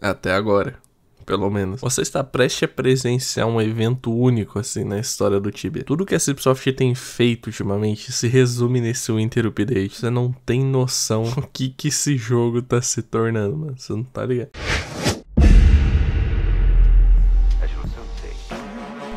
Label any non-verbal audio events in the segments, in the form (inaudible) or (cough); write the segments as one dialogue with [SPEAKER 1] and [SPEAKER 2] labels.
[SPEAKER 1] Até agora, pelo menos. Você está prestes a presenciar um evento único, assim, na história do Tibia. Tudo que a Cipsoft tem feito ultimamente se resume nesse Winter Update. Você não tem noção (laughs) o que, que esse jogo tá se tornando, mano. Você não tá ligado.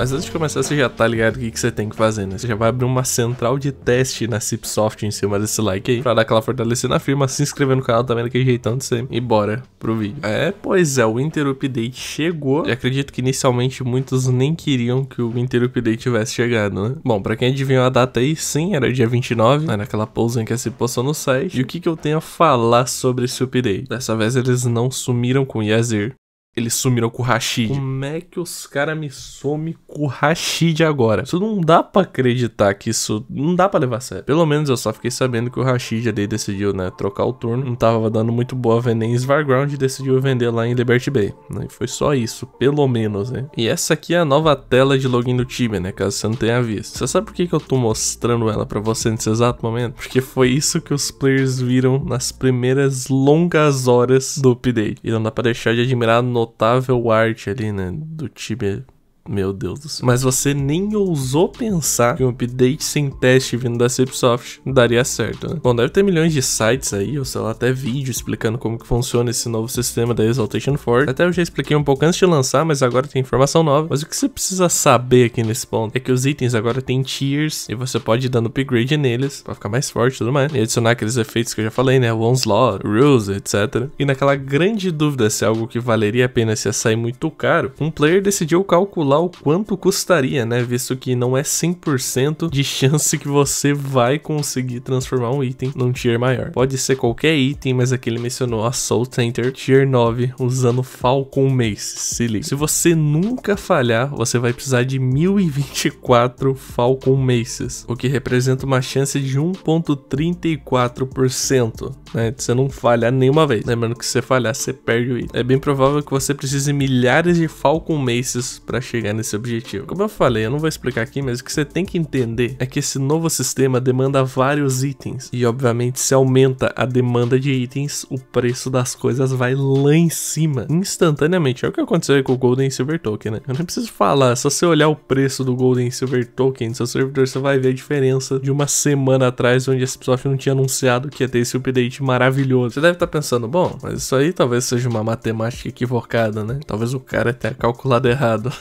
[SPEAKER 1] Mas antes de começar, você já tá ligado o que, que você tem que fazer, né? Você já vai abrir uma central de teste na Cipsoft em cima desse like aí, pra dar aquela fortalecida na firma, se inscrever no canal também, daquele jeitão de ser. E bora pro vídeo. É, pois é, o Winter Update chegou. E acredito que inicialmente muitos nem queriam que o Winter Update tivesse chegado, né? Bom, pra quem adivinhou a data aí, sim, era dia 29, né? Naquela pausa em que a postou no site. E o que que eu tenho a falar sobre esse update? Dessa vez eles não sumiram com Yazir, eles sumiram com o Rashid. Como é que os caras me somem com o Rashid agora? Isso não dá pra acreditar que isso. Não dá pra levar a sério. Pelo menos eu só fiquei sabendo que o Rashid ali decidiu, né, trocar o turno. Não tava dando muito boa venda em Svarground e decidiu vender lá em Liberty Bay. Né? E foi só isso, pelo menos, né? E essa aqui é a nova tela de login do time, né? Caso você não tenha visto. Você sabe por que, que eu tô mostrando ela pra você nesse exato momento? Porque foi isso que os players viram nas primeiras longas horas do update. E não dá pra deixar de admirar a nota notável arte ali, né? Do Tibia meu Deus do céu. Mas você nem ousou pensar que um update sem teste vindo da Cipsoft daria certo, né? Bom, deve ter milhões de sites aí, ou sei lá, até vídeo explicando como que funciona esse novo sistema da Exaltation 4 Até eu já expliquei um pouco antes de lançar, mas agora tem informação nova. Mas o que você precisa saber aqui nesse ponto é que os itens agora têm tiers e você pode ir dando upgrade neles pra ficar mais forte e tudo mais. E adicionar aqueles efeitos que eu já falei, né? O Onslaught, Rules, etc. E naquela grande dúvida se algo que valeria a pena se ia sair muito caro, um player decidiu calcular calcular o quanto custaria, né? Visto que não é 100% de chance que você vai conseguir transformar um item num tier maior. Pode ser qualquer item, mas aqui ele mencionou a Soul Center tier 9 usando Falcon Mace. Se liga. Se você nunca falhar, você vai precisar de 1024 Falcon Maces, o que representa uma chance de 1.34%, né? De você não falhar nenhuma vez. Lembrando que se você falhar, você perde o item. É bem provável que você precise milhares de Falcon Maces para chegar chegar nesse objetivo. Como eu falei, eu não vou explicar aqui, mas o que você tem que entender é que esse novo sistema demanda vários itens. E obviamente, se aumenta a demanda de itens, o preço das coisas vai lá em cima, instantaneamente. É o que aconteceu com o Golden Silver Token, né? Eu nem preciso falar, se você olhar o preço do Golden Silver Token no seu servidor, você vai ver a diferença de uma semana atrás, onde a Ubisoft não tinha anunciado que ia ter esse update maravilhoso. Você deve estar tá pensando, bom, mas isso aí talvez seja uma matemática equivocada, né? Talvez o cara tenha calculado errado.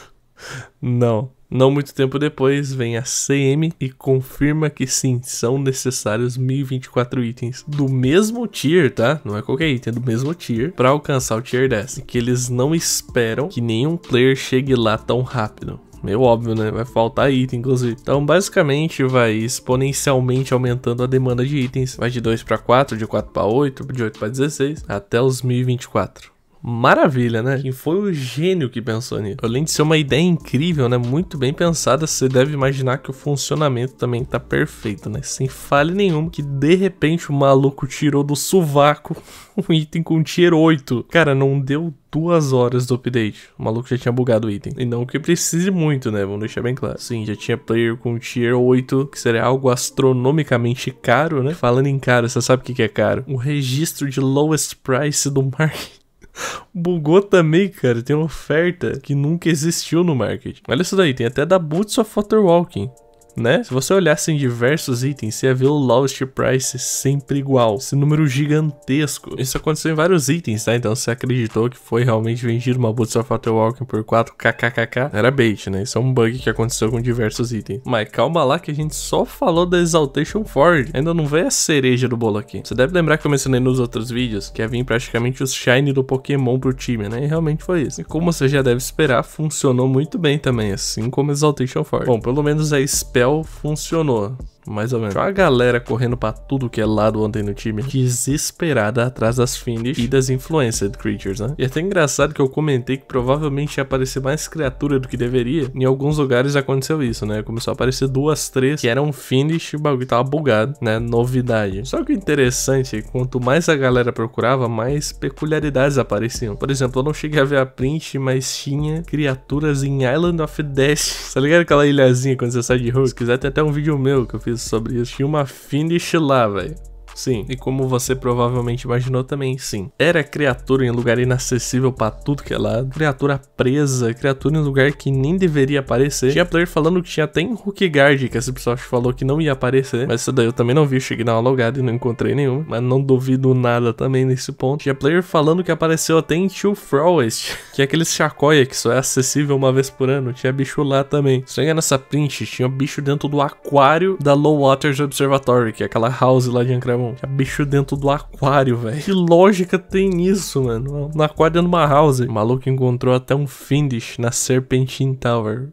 [SPEAKER 1] Não. Não muito tempo depois, vem a CM e confirma que sim, são necessários 1024 itens do mesmo tier, tá? Não é qualquer item, é do mesmo tier, para alcançar o tier 10. Que eles não esperam que nenhum player chegue lá tão rápido. Meio óbvio, né? Vai faltar item, inclusive. Então, basicamente, vai exponencialmente aumentando a demanda de itens. Vai de 2 para 4, de 4 para 8, de 8 para 16, até os 1024. Maravilha, né? Quem foi o gênio que pensou nisso? Além de ser uma ideia incrível, né? Muito bem pensada, você deve imaginar que o funcionamento também tá perfeito, né? Sem falha nenhuma, que de repente o maluco tirou do sovaco (laughs) um item com tier 8. Cara, não deu duas horas do update. O maluco já tinha bugado o item. E não que precise muito, né? Vamos deixar bem claro. Sim, já tinha player com tier 8, que seria algo astronomicamente caro, né? Falando em caro, você sabe o que é caro? O registro de lowest price do (laughs) marketing Bugou também, cara. Tem uma oferta que nunca existiu no market. Olha isso daí, tem até da Boots of Water Walking né? Se você olhasse em diversos itens, você ia ver o lowest price sempre igual. Esse número gigantesco. Isso aconteceu em vários itens, tá? Então você acreditou que foi realmente vendido uma Boots of Walking por 4kkkk. Era bait, né? Isso é um bug que aconteceu com diversos itens. Mas calma lá que a gente só falou da Exaltation Ford. Ainda não veio a cereja do bolo aqui. Você deve lembrar que eu mencionei nos outros vídeos que ia vir praticamente os Shine do Pokémon pro time, né? E realmente foi isso. E como você já deve esperar, funcionou muito bem também, assim como Exaltation Ford. Bom, pelo menos a Spell funcionou mais ou menos. Tinha uma galera correndo pra tudo que é lado ontem no time, desesperada atrás das finish e das Influenced Creatures, né? E é até engraçado que eu comentei que provavelmente ia aparecer mais criatura do que deveria. Em alguns lugares aconteceu isso, né? Começou a aparecer duas, três, que eram finish e o bagulho tava bugado, né? Novidade. Só que o interessante é que quanto mais a galera procurava, mais peculiaridades apareciam. Por exemplo, eu não cheguei a ver a print, mas tinha criaturas em Island of Death. (laughs) Tá ligado aquela ilhazinha quando você sai de rua? Se quiser, tem até um vídeo meu que eu fiz sobre isso. Tinha uma finish lá, velho. Sim, e como você provavelmente imaginou também, sim. Era criatura em lugar inacessível para tudo que é lado, criatura presa, criatura em lugar que nem deveria aparecer. Tinha player falando que tinha até em Hookguard, que esse pessoal falou que não ia aparecer, mas isso daí eu também não vi, cheguei na uma logada e não encontrei nenhum, mas não duvido nada também nesse ponto. Tinha player falando que apareceu até em Chill Forest, (laughs) que é aquele chacoia que só é acessível uma vez por ano, tinha bicho lá também. Se não nessa print, tinha bicho dentro do aquário da Low Waters Observatory, que é aquela house lá de Ancramon um bicho dentro do aquário, velho. Que lógica tem isso, mano? No aquário numa house. O maluco encontrou até um Findish na Serpentine Tower.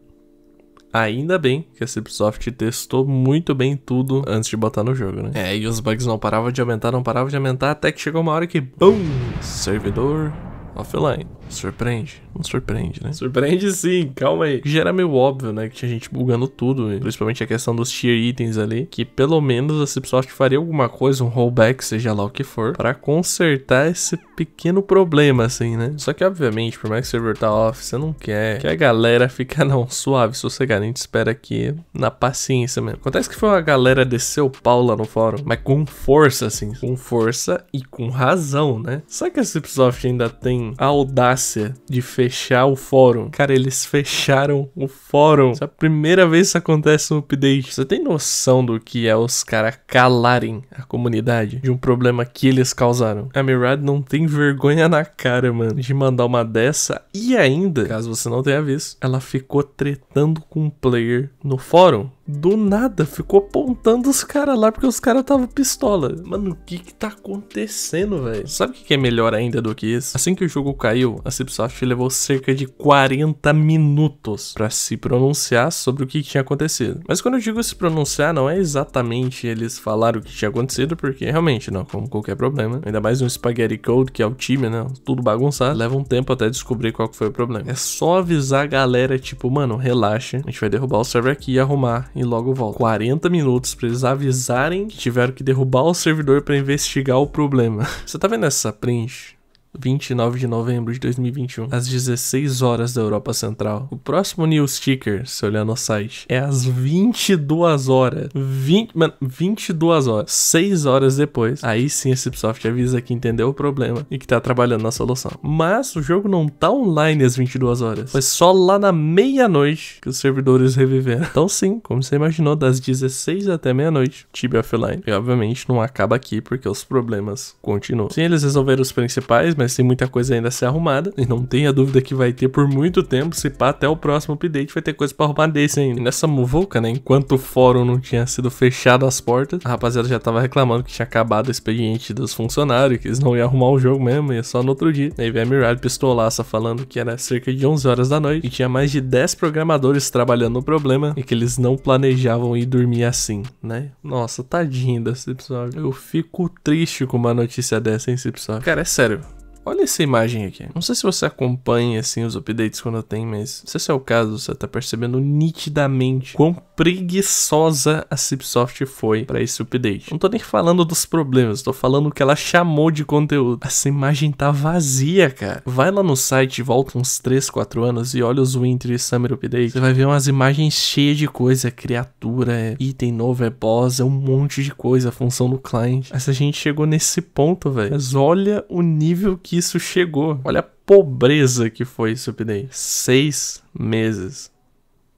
[SPEAKER 1] Ainda bem que a Cipsoft testou muito bem tudo antes de botar no jogo, né? É, e os bugs não paravam de aumentar, não paravam de aumentar, até que chegou uma hora que, BUM! Servidor offline. Surpreende? Não surpreende, né? Surpreende sim, calma aí. Já era meio óbvio, né? Que tinha gente bugando tudo, principalmente a questão dos tier itens ali, que pelo menos a Cipsoft faria alguma coisa, um rollback, seja lá o que for, para consertar esse pequeno problema, assim, né? Só que, obviamente, por mais que o servidor tá off, você não quer que a galera fica, (laughs) não, suave, sossegada. A gente espera aqui na paciência mesmo. Acontece que foi uma galera desceu o pau lá no fórum, mas com força, assim, com força e com razão, né? Só que a Cipsoft ainda tem a audácia audácia de fechar o fórum. Cara, eles fecharam o fórum. Essa é a primeira vez que isso acontece no update. Você tem noção do que é os caras calarem a comunidade de um problema que eles causaram? A Mirad não tem vergonha na cara, mano, de mandar uma dessa e ainda, caso você não tenha visto, ela ficou tretando com um player no fórum do nada ficou apontando os caras lá porque os caras estavam pistola. Mano, o que que tá acontecendo, velho? Sabe o que, que é melhor ainda do que isso? Assim que o jogo caiu, a Cipsoft levou cerca de 40 minutos para se pronunciar sobre o que, tinha acontecido. Mas quando eu digo se pronunciar, não é exatamente eles falaram o que tinha acontecido, porque realmente, não, como qualquer problema, ainda mais um Spaghetti Code, que é o time, né, tudo bagunçado, leva um tempo até descobrir qual que foi o problema. É só avisar a galera, tipo, mano, relaxa, a gente vai derrubar o server aqui e arrumar e logo volto. 40 minutos para eles avisarem que tiveram que derrubar o servidor para investigar o problema. (laughs) Você tá vendo essa print? 29 de novembro de 2021, às 16 horas da Europa Central. O próximo news ticker, se olhar no site, é às 22 horas. 20, mano, 22 horas. 6 horas depois. Aí sim a Cipsoft avisa que entendeu o problema e que tá trabalhando na solução. Mas o jogo não tá online às 22 horas. Foi só lá na meia-noite que os servidores reviveram. Então sim, como você imaginou, das 16 até meia-noite, Tibia Offline. E obviamente não acaba aqui porque os problemas continuam. Sim, eles resolveram os principais, mas mas tem muita coisa ainda a ser arrumada. E não tenha dúvida que vai ter por muito tempo. Se pá, até o próximo update vai ter coisa pra arrumar desse ainda. nessa muvuca, né? Enquanto o fórum não tinha sido fechado as portas, a rapaziada já tava reclamando que tinha acabado o expediente dos funcionários, que eles não iam arrumar o jogo mesmo, ia só no outro dia. Aí vem a Mirage pistolaça falando que era cerca de 11 horas da noite e tinha mais de 10 programadores trabalhando no problema e que eles não planejavam ir dormir assim, né? Nossa, tadinho da episódio. Eu fico triste com uma notícia dessa, hein, Cipsoft? Cara, é sério. Olha essa imagem aqui. Não sei se você acompanha assim os updates quando tem, mas não sei se é o caso, você tá percebendo nitidamente quão preguiçosa a Cipsoft foi para esse update. Não tô nem falando dos problemas, tô falando o que ela chamou de conteúdo. Essa imagem tá vazia, cara. Vai lá no site, volta uns 3, 4 anos e olha os Winter e Summer Update. Você vai ver umas imagens cheias de coisa, criatura, é item novo, é boss, é um monte de coisa, função do client. Essa gente chegou nesse ponto, velho. Mas olha o nível que isso chegou. Olha a pobreza que foi esse update. Seis meses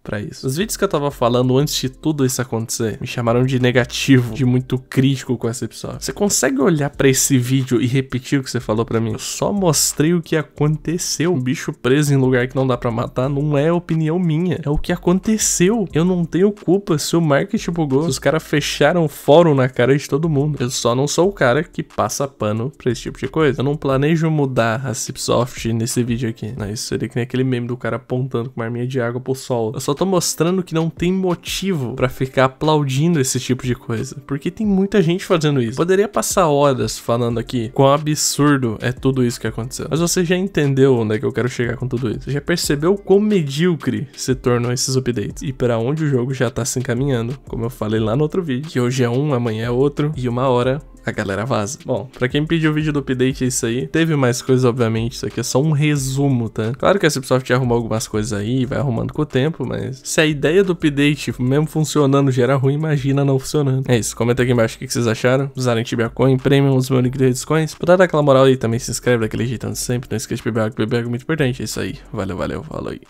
[SPEAKER 1] para isso. Os vídeos que eu tava falando antes de tudo isso acontecer me chamaram de negativo, de muito crítico com esse episódio. Você consegue olhar para esse vídeo e repetir o que você falou para mim? Eu só mostrei o que aconteceu. Um bicho preso em lugar que não dá para matar não é opinião minha, é o que aconteceu. Eu não tenho culpa se o marketing bugou, se os caras fecharam o fórum na cara de todo mundo. Eu só não sou o cara que passa pano pra esse tipo de coisa. Eu não planejo mudar a Cipsoft nesse vídeo aqui. Não, né? Isso seria que nem aquele meme do cara apontando com uma arminha de água pro sol. Eu só tô mostrando que não tem motivo para ficar aplaudindo esse tipo de coisa, porque tem muita gente fazendo isso. Poderia passar horas falando aqui quão absurdo é tudo isso que aconteceu, mas você já entendeu onde é que eu quero chegar com tudo isso, você já percebeu quão medíocre se tornam esses updates e para onde o jogo já tá se encaminhando, como eu falei lá no outro vídeo, que hoje é um, amanhã é outro e uma hora a galera vaza. Bom, pra quem pediu o vídeo do update é isso aí. Teve mais coisas, obviamente, isso aqui é só um resumo, tá? Claro que a Cipsoft arrumou algumas coisas aí, vai arrumando com o tempo, mas se a ideia do update mesmo funcionando gera ruim, imagina não funcionando. É isso, comenta aqui embaixo o que vocês acharam. Usaram Tibia Coin, Premium, os meus link de Rediscoins. Pra dar aquela moral aí, também se inscreve daquele jeitando sempre. Não esquece de beber água, beber água é muito importante. É isso aí, valeu, valeu, falou aí.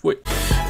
[SPEAKER 1] Fui.